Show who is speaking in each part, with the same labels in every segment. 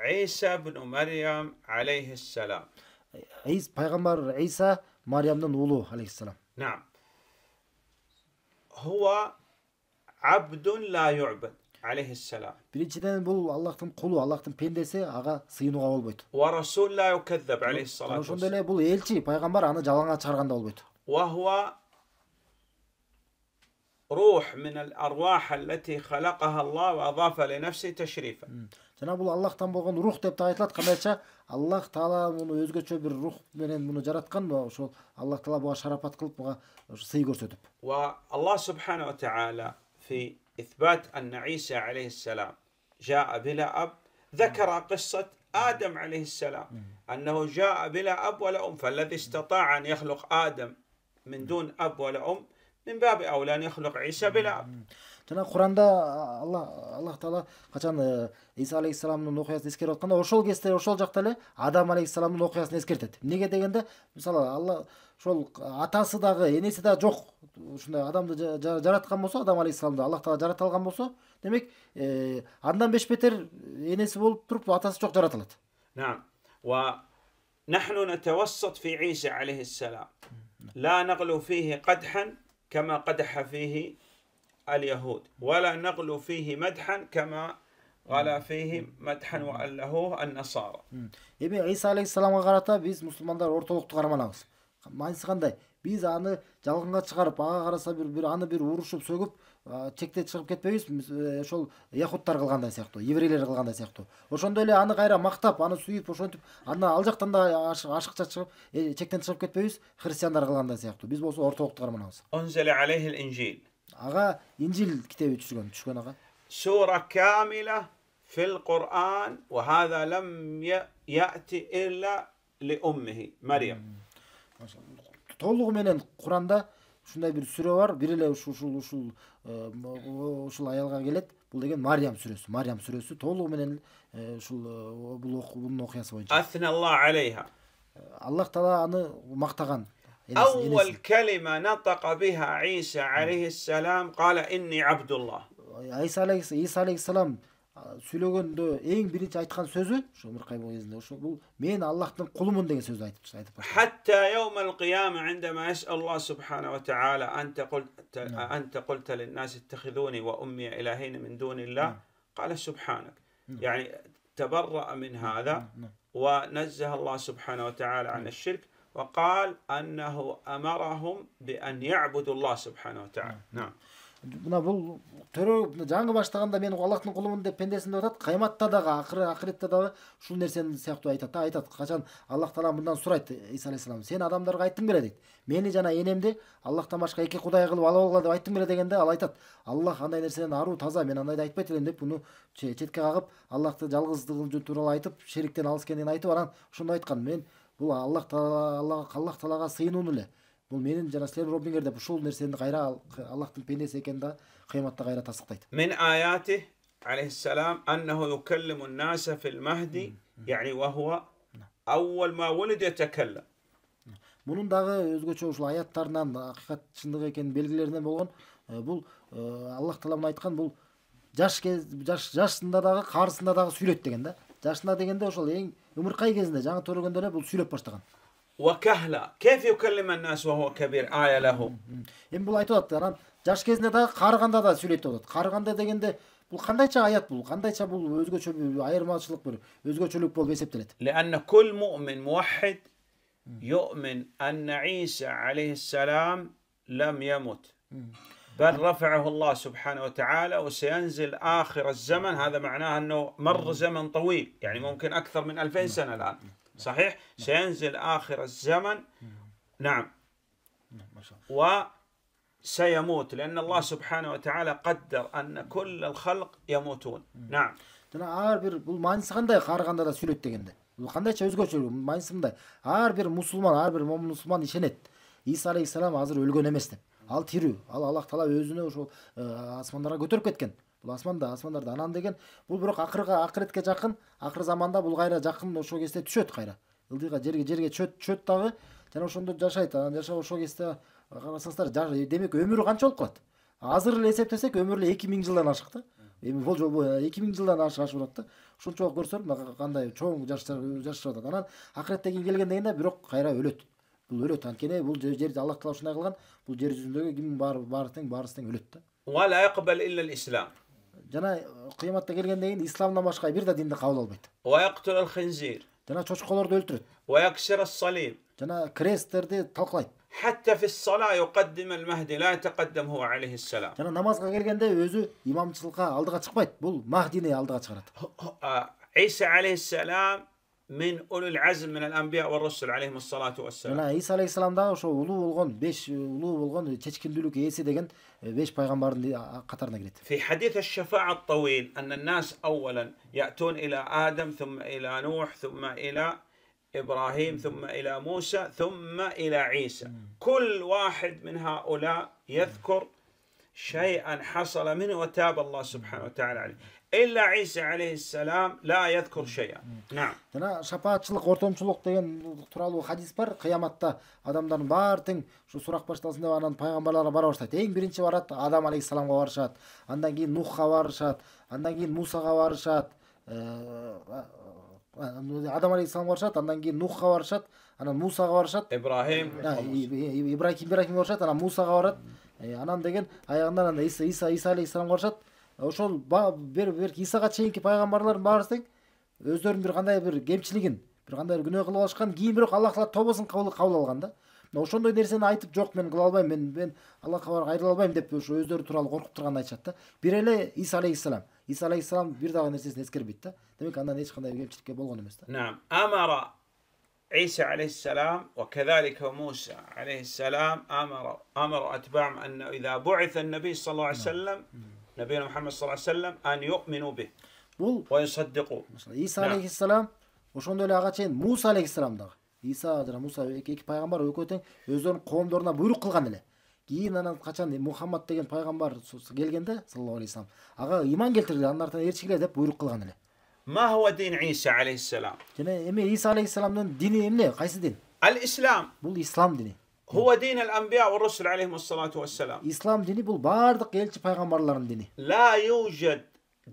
Speaker 1: عيسى بن مريم عليه السلام
Speaker 2: عيسى بيغمبر عيسى مريم بن عليه السلام
Speaker 1: نعم هو عبد لا يعبد عليه السلام
Speaker 2: بريجدن بول الله قلو الله تن بيندسي اغا سينوغا بولبويت
Speaker 1: ورسول لا يكذب عليه الصلاه والسلام شوندله
Speaker 2: بول ايلچي بيغمبر انا جالانغا چارغاندا بولبويت
Speaker 1: وهو روح من الارواح التي خلقها الله واضاف لنفسه تشريفا
Speaker 2: жана бул аллахтан болгон рух деп да айтылат кандайча аллах таала муну өзгөчө бир рух менен муну жараткан буга ошол аллах таала буга шарапат кылып буга сый көрсөтүп
Speaker 1: والله سبحانه وتعالى في إثبات أن عيسى عليه السلام جاء بلا أب ذكر قصة آدم عليه السلام أنه جاء بلا أب ولا أم فالذي استطاع أن يخلق آدم من دون أب ولا أم من باب أولى أن يخلق عيسى بلا
Speaker 2: أب жана куранда алла аллах таала качан иса алейхисаламдын окуясын эскерип атканда ошол кезде ошол жакта эле адам алейхисаламдын окуясын эскертет эмнеге дегенде мисалы алла ошол атасы дагы энеси дагы жок ушундай адамды жараткан болсо адам алейхисаламды аллах таала жарата алган болсо демек андан беш бетер энеси болуп туруп атасы жок жаратылат
Speaker 1: نعم ونحن نتوسط في عيسى عليه السلام لا نغلو فيه قدحا كما قدح فيه اليهود ولا نغلو فيه مدحا كما gala fehim medhen ve ellehu en nasara.
Speaker 2: Эми Иса алейхисаламга карата биз мусулмандар ортолукту кармалабыз. Мааниси кандай? Биз аны жалгынга чыгарып, ага караса бир бир аны бир урушуп, сөгүп, чекте чыгып кетпейбиз. Ошол яхуттар кылгандай сыяктуу, еврейлер кылгандай сыяктуу. Ошондой эле аны кайра мактап, аны сүйүп, ошентип, аны ал жактан да ашыкча чыгып, чектен чыгып кетпейбиз. Христиандар кылгандай сыяктуу. Биз болсо ортолукту кармалабыз.
Speaker 1: Унзеле алейхил инжил
Speaker 2: аға инжил китеби түшкөн түшкөн ага
Speaker 1: сура камила في القرآن وهذا لم يأتي إلا لأمه مريم
Speaker 2: толугу менен куранда ушундай бир сүрө бар бир эле ушул ушул ушул аялга келет бул деген мариям сүрөсү мариям сүрөсү толугу менен ушул бул окуянсы
Speaker 1: боюнча
Speaker 2: аллах таала аны мактаган أول
Speaker 1: كلمة نطق بها عيسى عليه السلام قال إني عبد الله
Speaker 2: عيسى عليه عيسى عليه السلام сөйлегенде ең бірінші айтқан сөзі ошо ымыркай кезинде ошо бул мен аллахтын кулумун деген сөздү айтып айтып حتى يوم
Speaker 1: القيامة عندما يسأل الله سبحانه وتعالى أنت قلت نعم. أنت قلت للناس اتخذوني وأمي إلهين من دون الله نعم. قال سبحانك نعم. يعني تبرأ من هذا ونزه الله سبحانه وتعالى عن الشرك وقال أنه أمرهم بأن يعبدوا الله سبحانه وتعالى
Speaker 2: نعم мына бұл төрө жаңы баштаганда мен аллахтын құлымын деп пендесин деп атат кыяматта дагы акыры акыретте дагы ушул нерсени сыяктуу айтат да айтат качан аллах тағала мындан сұрайды иса алейхисалам сен адамдарға айттың беле дейді мені жана енемді аллахтан башка екі құдай қылып ала алғыла деп айттың беле дегенде ал айтады аллах андай нәрседен ару таза мен андайды айтпайт элем деп муну четке кагып аллахты жалгыздыгы тууралуу айтып шеріктен алыс екендігін айтып анан ошондо айтқан мен бұл аллах аллаға аллах тағалаға сыйыну эле бұл менің жаңа сілер роббиңер деп ушул нерсени кайра аллахтын пендеси экенин да кыяматта кайра тастыктайт من аннаху дағы өзгөчө ушул аяттарынан акыйкат чындык экенин белгилеринен болгон э, бул э, аллах таала айтқан айткан бул жаш кез жаш жашында дагы карысында дагы сүйлөйт деген да жашына дегенде ошол эң ымыркай кезинде жаңы төрөгөндө эле бул сүйлөп баштаган
Speaker 1: وكهلا كيف يكلم الناس وهو كبير آية له
Speaker 2: эми бул айтып атат анан жаш кезинде дагы карыганда да сүйлөп атат карыганда дегенде бул кандайча аят бул кандайча бул өзгөчө бир айырмачылык бир өзгөчөлүк болуп эсептелет
Speaker 1: لأن كل مؤمن موحد يؤمن أن عيسى عليه السلام لم يمت بل رفعه الله سبحانه وتعالى وسينزل آخر الزمن هذا معناه أنه مر زمن طويل يعني ممكن أكثر من ألفين سنة الآن صحيح سينزل آخر الزمن نعم وسيموت لأن الله سبحانه وتعالى قدر أن كل الخلق يموتون نعم
Speaker 2: жана ар бир бул мааниси кандай караганда да сүйлөйт дегенде бул кандайча өзгөчө маанисиндай ар бир мусулман ар бир момун мусулман ишенет иса алейхисалам азыр өлгөн эмес деп ал тирүү ал аллах таала өзүнө ошол асмандарга көтөрүп кеткен бул асманда асмандарда анан деген бул бирок акыркы акыретке жакын акыр заманда бул кайра жакын ошол кезде түшөт кайра ылдыйга жерге жерге түшөт түшөт дагы жана ошондо жашайт анан жашап ошол кезде карасаңыздар демек өмүрү болуп калат азыр эле эсептесек өмүрү эле эки миң жылдан ашык да эми болжол эки миң жылдан ашык ашып атат да ушунчалык мына кандай чоң жашап атат анан акыреттен кийин келгенден кийин да бирок кайра өлөт бул өлөт анткени бул жер аллах таала ушундай кылган бул жер жүзүндөгү кимдин баары баардыктын баарысы тең өлөт да
Speaker 1: ولا يقبل إلا الإسلام
Speaker 2: жана кыяматта келгенден кийин исламдан башка бир да динди кабыл албайт
Speaker 1: ويقتل الخنزير
Speaker 2: жана чочколорду өлтүрөт
Speaker 1: ويكسر الصليب жана
Speaker 2: кресттерди талкалайт
Speaker 1: حتى في الصلاة يقدم المهدي لا يتقدم هو عليه السلام.
Speaker 2: جنا نماز كيرجندة يوزو إمام تلقى алдыга чыкпайт. Бул Махдини алдыга чыгарат.
Speaker 1: عيسى عليه السلام من اولو العزم من الأنبياء والرسل عليهم الصلاة والسلام. عيسى
Speaker 2: Мына Иса алейхисаламдагы ошо улуу болгон 5 улуу болгон чечкиндүүлүк ээси ديغن بيش пайгамбардын قطرنا кирет.
Speaker 1: في حديث الشفاعة الطويل أن الناس أولا يأتون إلى آدم ثم إلى نوح ثم إلى إبراهيم ثم إلى موسى ثم إلى عيسى. كل واحد من هؤلاء يذكر شيئا حصل منه وتاب الله سبحانه وتعالى عليه. عيسى عليه السلام ла يذكر شيئا
Speaker 2: نعم жана шапаатчылык ортомчулук деген тууралуу хадис бар кыяматта адамдардын баары тең ушу сурак башталсын деп анан пайгамбарларга бара баштайт эң биринчи барат адам алейхисаламга барышат андан кийин нухка барышат андан кийин мусага барышат э, э, э, адам алейхисаламга барышат андан кийин нухка барышат анан мусага барышат ибрахим ибрахим ибрахимге барышат анан мусага барат анан деген аягында анан иса иса алейхисаламга барышат ошол берки исага чейинки пайгамбарлардын тең өздөрүнүн бир кандай бир кемчилигин бир кандай бир күнөө кылып алышкан кийин бирок аллах таала тобасын кабыл алган да мына ошондой нерсени айтып жок мен кыла албайм мен мен аллахка барып айрыла албайм деп ушу өздөрү тууралуу коркуп турганын айтышат да бир эле иса алейхисалам иса алейхисалам бир дагы нерсесин эскербейт да демек андан эч кандай кемчиликке болгон эмес да
Speaker 1: амара иса عليه السلام وكذلك موسى عليه السلام امر امر اتباعهم انه саллаллаху алейхи النبي نبينا محمد صلى الله عليه وسلم أن يؤمنوا به بول ويصدقوا İsa نعم.
Speaker 2: aleyhisselam ошондой эле ага чейин муса алейхисалам дагы иса жана муса эки пайгамбар экөө тең өздөрүнүн коомдоруна буйрук кылган эле кийин анан качан мухаммад деген пайгамбар келгенде саллаллаху алейхи вассалам ага ыйман келтирди анын артынан ээрчигиле деп буйрук кылган эле
Speaker 1: ما هو دين عيسى عليه السلام؟
Speaker 2: جنا إمي عيسى عليه السلام دين إمني قيس دين؟ الإسلام. بول إسلام ديني.
Speaker 1: Huve dinel enbiya ve rusul aleyhimussalatu vesselam.
Speaker 2: İslam dini bu bardık elçi peygamberlerin dini. La
Speaker 1: yujed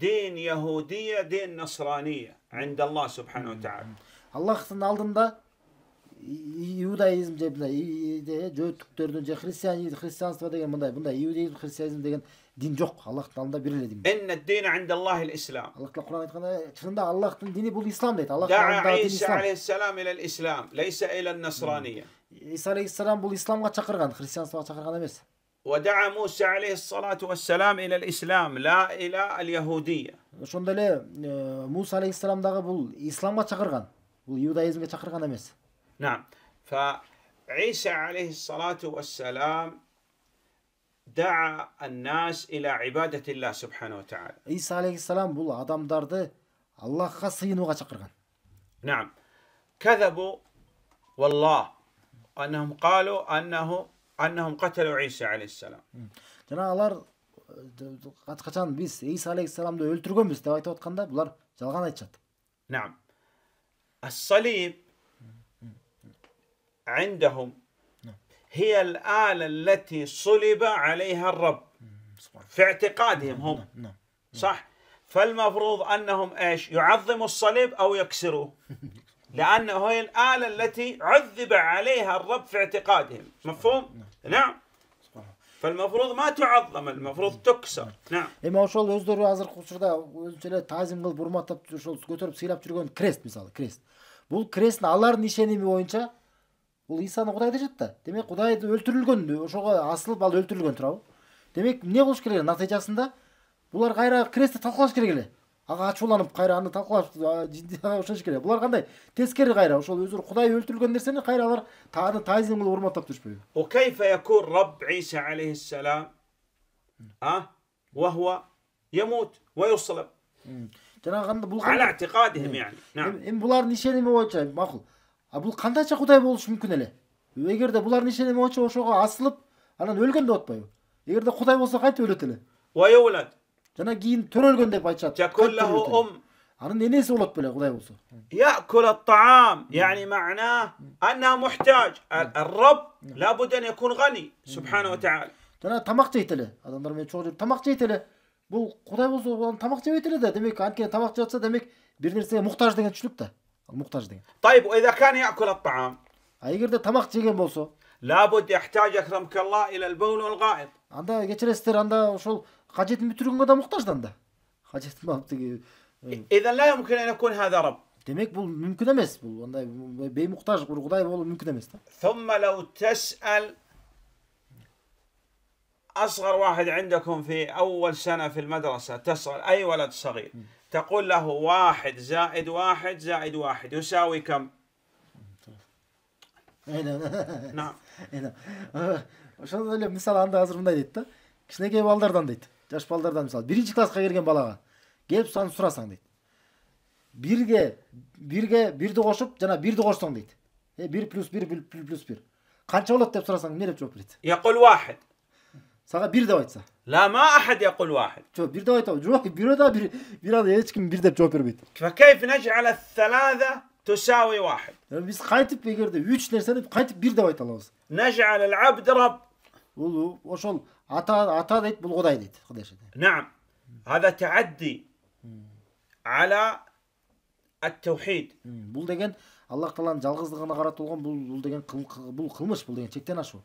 Speaker 1: din Yahudiye, din Nasraniye. Inde hmm. Allah subhanahu teala.
Speaker 2: Allah'ın aldığında Yudaizm diye bunday Jötüklerden je Hristiyanizm, Hristiyanstvo degen bunday, bunday Yudaizm, Hristiyanizm degen din yok. Allah'tan alında bir ele din. Enne dini inde Allahil İslam. Allah'la Kur'an aytkanda çırında Allah'ın dini bu İslam deydi. Allah'ın da dini İslam. Da'a İsa
Speaker 1: aleyhisselam ile İslam, leysa ile Nasraniye. Hmm.
Speaker 2: عيسى عليه иса алейхисалам бул исламга خريستيان صلاة чакырган أمس
Speaker 1: ودعا موسى عليه الصلاة والسلام إلى الإسلام لا إلى اليهودية.
Speaker 2: شون دلي موسى عليه السلام داغ بول إسلام چقرغان بول يودايزم چقرغان أمس
Speaker 1: نعم فعيسى عليه الصلاة والسلام دعا الناس إلى عبادة الله سبحانه وتعالى.
Speaker 2: عيسى عليه السلام بول адамдарды Аллахка сыйынууга تقرغان
Speaker 1: نعم كذبوا والله أنهم قالوا أنه أنهم قتلوا عيسى عليه السلام.
Speaker 2: قد жанагылар качан биз ыйса алейхисаламды өлтүргөнбүз деп айтып атканда بلار жалган айтышат.
Speaker 1: نعم. الصليب عندهم نعم. هي الآلة التي صلب عليها الرب في اعتقادهم هم نعم، نعم، صح فالمفروض أنهم إيش يعظموا الصليب أو يكسروه لأنه هي الآلة التي عذب عليها الرب في اعتقادهم مفهوم؟ نعم فالمفروض ما تعظم المفروض تكسر
Speaker 2: نعم эми ошол өздөрү азыркы учурда өзүнчө эле таазим кылып урматтап ошол көтөрүп сыйлап жүргөн крест мисалы крест бул кресттин алардын ишеними боюнча бул ыйсаны кудай дешет да демек кудай өлтүрүлгөн ошого асылып ал өлтүрүлгөн туурабы демек эмне кылыш керек эле натыйжасында булар кайра крестти талкалаш керек эле ага ачууланып кайра аны талкуулашып жидди ошош керек булар кандай тескери кайра ошол өздөрү кудай өлтүргөн нерсени кайра алар аны тайзим кылып урматтап турушпайбы
Speaker 1: وكيف يكون رب عيسى عليه السلام أه وهو يموت ويصلب
Speaker 2: жанагы кандай бул على
Speaker 1: اعتقادهم يعني
Speaker 2: نعم эми булардын ишеними боюнча макул а бул кандайча кудай болушу мүмкүн эле эгерде булардын ишеними боюнча ошого асылып анан өлгөн деп атпайбы эгерде кудай болсо кантип өлөт эле ويولد жана кийин төрөлгөндө деп айтышат анын энеси болот беле кудай
Speaker 1: болсо يأكل الطعام يعني معناه أنه محتاج الرب لابد أن يكون غني سبحانه وتعالى
Speaker 2: жана тамак жейт эле адамдар менен чогуу жүрүп тамак жейт эле бул кудай болсо тамак жебейт эле да демек анткени тамак жеп атса демек бир нерсеге муктаж деген түшүнүк да муктаж деген طيب وإذا кан якул الطعام а эгерде тамак жеген болсо
Speaker 1: لابد يحتاج أكرمك الله إلى البول والغائط
Speaker 2: анда кечиресиздер анда ошол حاجتهم هذا دا محتاج دا ما тиги إيه. إيه. اذا لا يمكن ان يكون هذا رب Demek bu mümkün emez. Bu onday bey muhtaç kurguday bu mümkün emez.
Speaker 1: ثم لو تسأل أصغر واحد عندكم في أول سنة في المدرسة تسأل أي ولد صغير تقول له واحد زائد واحد زائد واحد يساوي كم؟
Speaker 2: نعم. Aynen. Şöyle mesela anda hazır bundaydı. Kişine gel baldardan dedi. жаш балдардан мысалы бірінші классқа келген балаға келіп саны сұрасаң дейді бірге бірге бирді қосып жана бирді қоссаң дейт е бір плюс бір плюс бір қанша болады деп сұрасаң эмне деп жауап береді يقول саған бір деп айтса
Speaker 1: لا жоқ
Speaker 2: бір деп айтады жоқ біреу да бір бір ешкім бір деп жауап бермейді қайтып үш нәрсені қайтып деп айта аламыз ол ошол ата اعترضت بالغداء ديت خديش نعم هذا تعدي бұл деген аллах тағаланың жалғыздығына қаратылған бұл бұл деген бұл қылмыс бұл деген шектен ашу